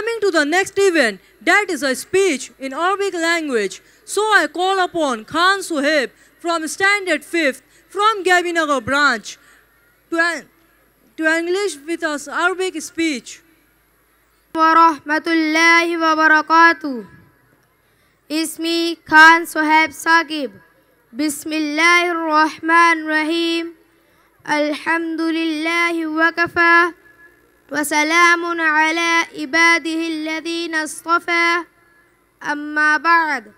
Coming to the next event, that is a speech in Arabic language. So I call upon Khan Suhaib from Standard 5th from Gabinagar branch to, to English with us Arabic speech. वरहमतुल्लाहि वबरकातु इसमी खान सोहैब Rahim. बिस्मिल्लाहिर्रहमानिर्रहीम wa वकफ़ा وسلام على عباده الذين اصطفى أما بعد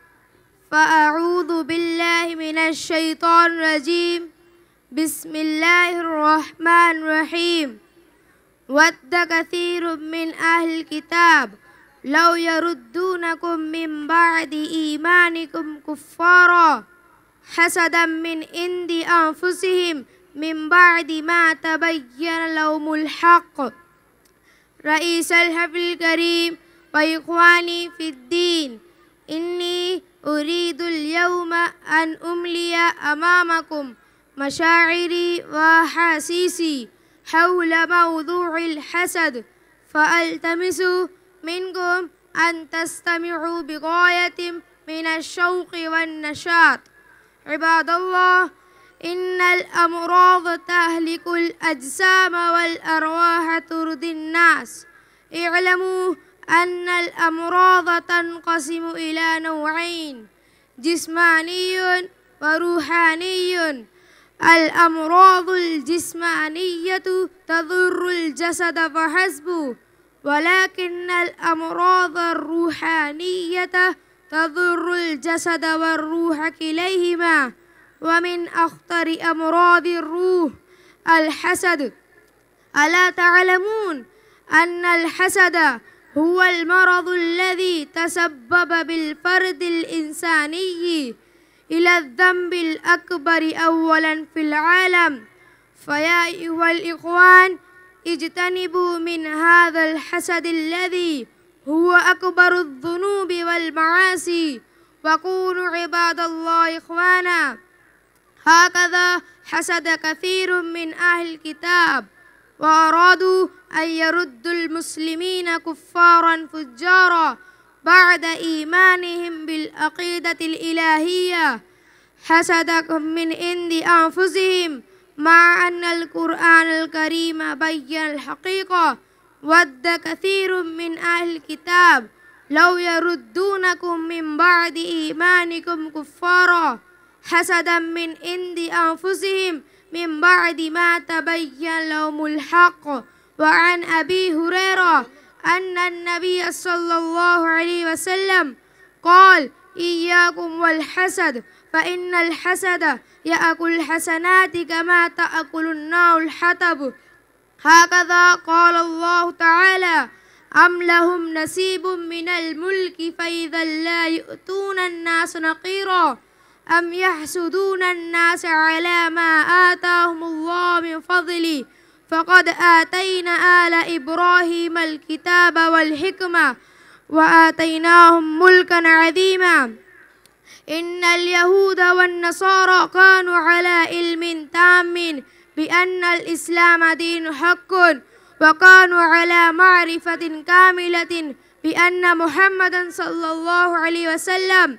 فأعوذ بالله من الشيطان الرجيم بسم الله الرحمن الرحيم ود كثير من أهل الكتاب لو يردونكم من بعد إيمانكم كفارا حسدا من عند أنفسهم من بعد ما تبين لهم الحق رئيس الحفل الكريم وإخواني في الدين إني أريد اليوم أن أملي أمامكم مشاعري وأحاسيسي حول موضوع الحسد فألتمس منكم أن تستمعوا بغاية من الشوق والنشاط عباد الله إن الأمراض تهلك الأجسام والأرواح ترضي الناس اعلموا أن الأمراض تنقسم إلى نوعين جسماني وروحاني الأمراض الجسمانية تضر الجسد فحسب ولكن الأمراض الروحانية تضر الجسد والروح كليهما ومن أخطر أمراض الروح الحسد ألا تعلمون أن الحسد هو المرض الذي تسبب بالفرد الإنساني إلى الذنب الأكبر أولا في العالم فيا أيها الإخوان اجتنبوا من هذا الحسد الذي هو أكبر الذنوب والمعاصي وكونوا عباد الله إخوانا هكذا حسد كثير من أهل الكتاب وأرادوا أن يردوا المسلمين كفارا فجارا بعد إيمانهم بالعقيدة الإلهية حسدكم من عند أنفسهم مع أن القرآن الكريم بين الحقيقة ود كثير من أهل الكتاب لو يردونكم من بعد إيمانكم كفارا حسدا من عند أنفسهم من بعد ما تبين لهم الحق وعن أبي هريرة أن النبي صلى الله عليه وسلم قال إياكم والحسد فإن الحسد يأكل الحسنات كما تأكل النار الحطب هكذا قال الله تعالى أم لهم نصيب من الملك فإذا لا يؤتون الناس نقيرا أم يحسدون الناس على ما آتاهم الله من فضله فقد آتينا آل إبراهيم الكتاب والحكمة وآتيناهم ملكا عظيما إن اليهود والنصارى كانوا على علم تام بأن الإسلام دين حق وكانوا على معرفة كاملة بأن محمدا صلى الله عليه وسلم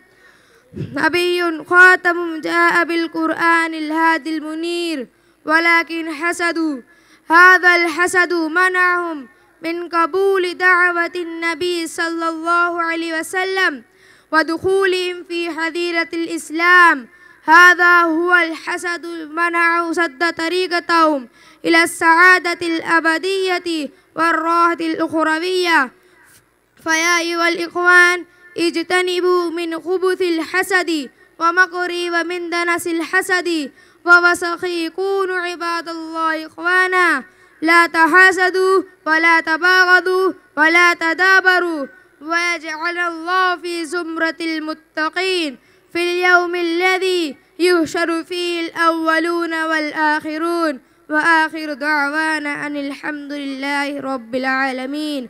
نبي خاتم جاء بالقرآن الهادي المنير ولكن حسدوا هذا الحسد منعهم من قبول دعوة النبي صلى الله عليه وسلم ودخولهم في حذيرة الإسلام هذا هو الحسد منع سد طريقتهم إلى السعادة الأبدية والراحة الأخروية فيا أيها الإخوان اجتنبوا من خبث الحسد ومقري ومن دنس الحسد ووسخي كونوا عباد الله إخوانا لا تحاسدوا ولا تباغضوا ولا تدابروا ويجعل الله في زمرة المتقين في اليوم الذي يهشر فيه الأولون والآخرون وآخر دعوانا أن الحمد لله رب العالمين